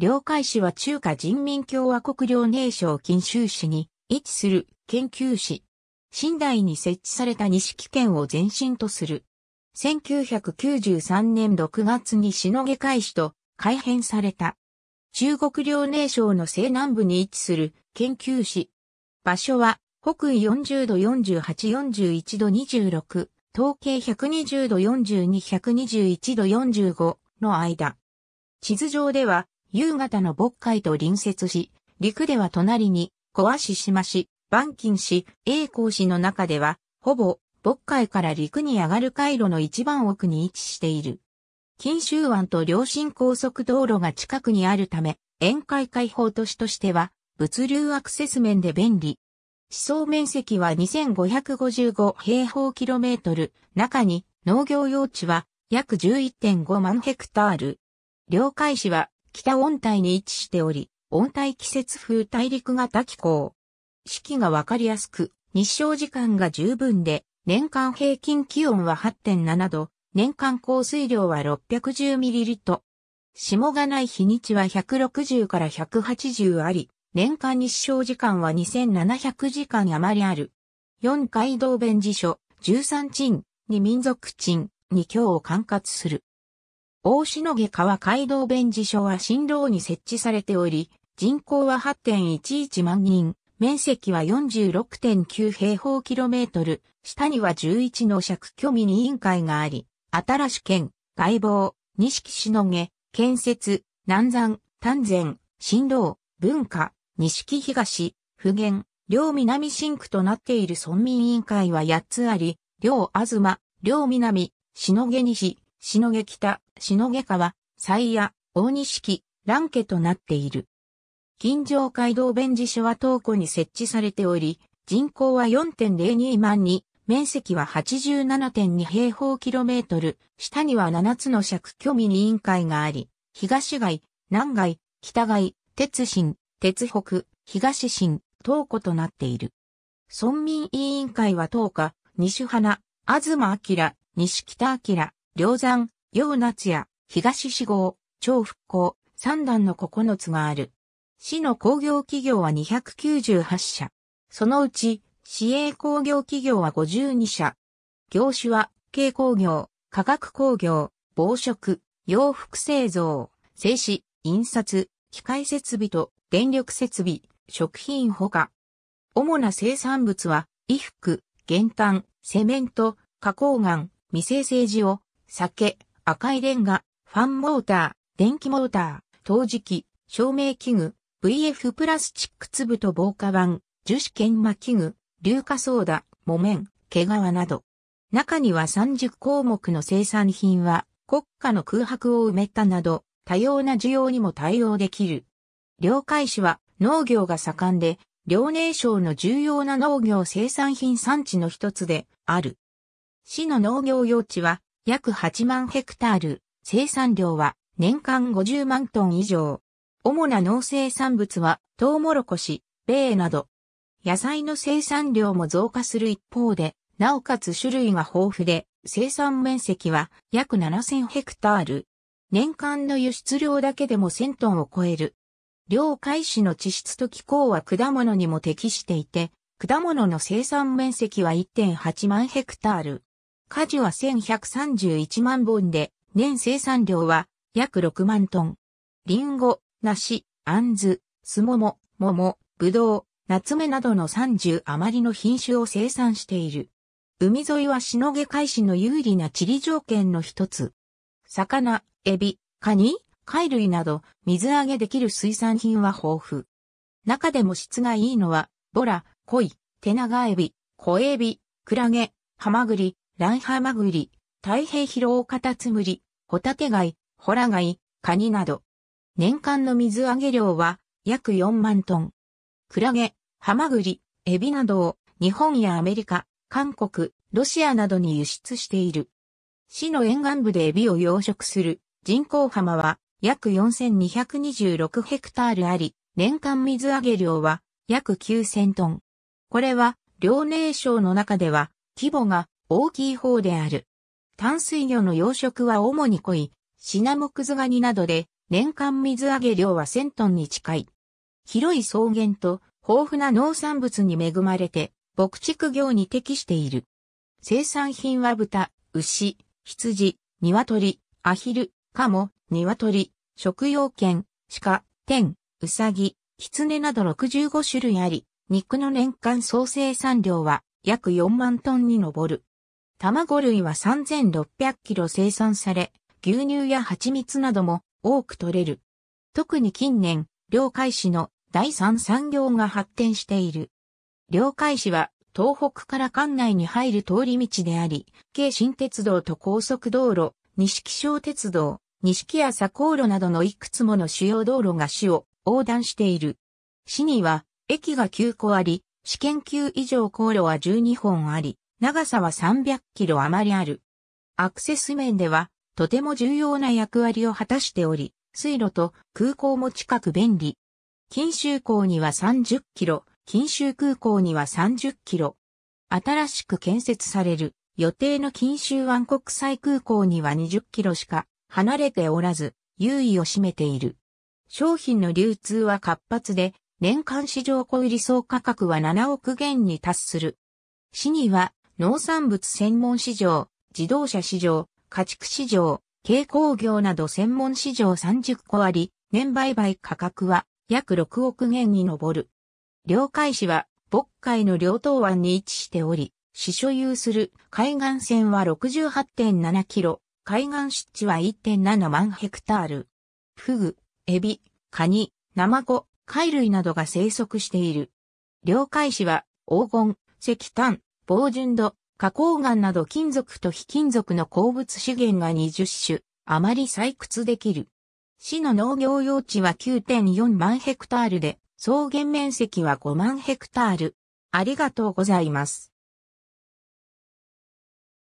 領海市は中華人民共和国領年省金州市に位置する研究市。新代に設置された西錦県を前身とする。1993年6月に篠毛海市と改編された。中国領年省の西南部に位置する研究市。場所は北緯40度48、41度26、統計120度42、121度45の間。地図上では夕方の渤海と隣接し、陸では隣に、小足島市、板金市、栄光市の中では、ほぼ、渤海から陸に上がる回路の一番奥に位置している。近州湾と両親高速道路が近くにあるため、沿海開放都市としては、物流アクセス面で便利。地層面積は2555平方キロメートル、中に農業用地は約11.5万ヘクタール。領海市は北温帯に位置しており、温帯季節風大陸型気候。四季がわかりやすく、日照時間が十分で、年間平均気温は8.7度、年間降水量は 610ml。霜がない日にちは160から180あり、年間日照時間は2700時間余りある。四街道弁辞書、13鎮、2民族鎮、2教を管轄する。大しのげ川街道弁事所は新郎に設置されており、人口は8.11万人、面積は46.9平方キロメートル、下には11の尺虚民委員会があり、新し県、外房、錦しのげ、建設、南山、丹前、新郎、文化、錦東、普元、両南新区となっている村民委員会は8つあり、両東、両南、しのげ西、しのげ北、篠毛は、西野、大西木、乱家となっている。近城街道弁事所は東湖に設置されており、人口は4.02万人、面積は87.2平方キロメートル、下には7つの尺居民委員会があり、東街、南街、北街、鉄新、鉄北、東新、東湖となっている。村民委員会は東下、西花、東明、西北明、両山、洋夏や東四号、超復興、三段の9つがある。市の工業企業は298社。そのうち、市営工業企業は52社。業種は、軽工業、化学工業、防食、洋服製造、製紙、印刷、機械設備と電力設備、食品ほか。主な生産物は、衣服、玄関、セメント、加工岩、未成生地を、酒、赤いレンガ、ファンモーター、電気モーター、陶磁器、照明器具、VF プラスチック粒と防火板、樹脂研磨器具、硫化ソーダ、木綿、毛皮など。中には30項目の生産品は国家の空白を埋めたなど多様な需要にも対応できる。領海市は農業が盛んで、遼寧省の重要な農業生産品産地の一つである。市の農業用地は約8万ヘクタール、生産量は年間50万トン以上。主な農生産物はトウモロコシ、米など。野菜の生産量も増加する一方で、なおかつ種類が豊富で、生産面積は約7000ヘクタール。年間の輸出量だけでも1000トンを超える。量開始の地質と気候は果物にも適していて、果物の生産面積は1.8万ヘクタール。果樹は1131万本で、年生産量は約6万トン。リンゴ、梨、アンズ、スモモ、桃、ブドウ、ナツなどの30余りの品種を生産している。海沿いはしのげ海市の有利な地理条件の一つ。魚、エビ、カニ、貝類など水揚げできる水産品は豊富。中でも質がいいのは、ボラ、コイ、テナガエビ、小エビ、クラゲ、ハマグリ、ランハマグリ、太平広オカタツムリ、ホタテ貝、ホラ貝、カニなど。年間の水揚げ量は約4万トン。クラゲ、ハマグリ、エビなどを日本やアメリカ、韓国、ロシアなどに輸出している。市の沿岸部でエビを養殖する人工浜は約4226ヘクタールあり、年間水揚げ量は約9000トン。これは、遼寧省の中では規模が大きい方である。淡水魚の養殖は主に濃い、シナモクズガニなどで、年間水揚げ量は1000トンに近い。広い草原と豊富な農産物に恵まれて、牧畜業に適している。生産品は豚、牛、羊、鶏、アヒル、カモ、鶏、食用犬、鹿、天、ウサギ、ネなど65種類あり、肉の年間総生産量は約4万トンに上る。卵類は3600キロ生産され、牛乳や蜂蜜なども多く取れる。特に近年、領海市の第三産業が発展している。領海市は東北から館内に入る通り道であり、京新鉄道と高速道路、西気小鉄道、西屋佐航路などのいくつもの主要道路が市を横断している。市には駅が9個あり、試験級以上航路は12本あり、長さは300キロ余りある。アクセス面では、とても重要な役割を果たしており、水路と空港も近く便利。近州港には30キロ、近州空港には30キロ。新しく建設される予定の近州湾国際空港には20キロしか離れておらず、優位を占めている。商品の流通は活発で、年間市場小売総価格は7億元に達する。市には農産物専門市場、自動車市場、家畜市場、軽工業など専門市場30個あり、年売買価格は約6億元に上る。領海市は、渤海の両東湾に位置しており、市所有する海岸線は68.7キロ、海岸湿地は1.7万ヘクタール。フグ、エビ、カニ、ナマコ、貝類などが生息している。領海市は、黄金、石炭、防純度、花崗岩など金属と非金属の鉱物資源が20種、あまり採掘できる。市の農業用地は9.4万ヘクタールで、草原面積は5万ヘクタール。ありがとうございます。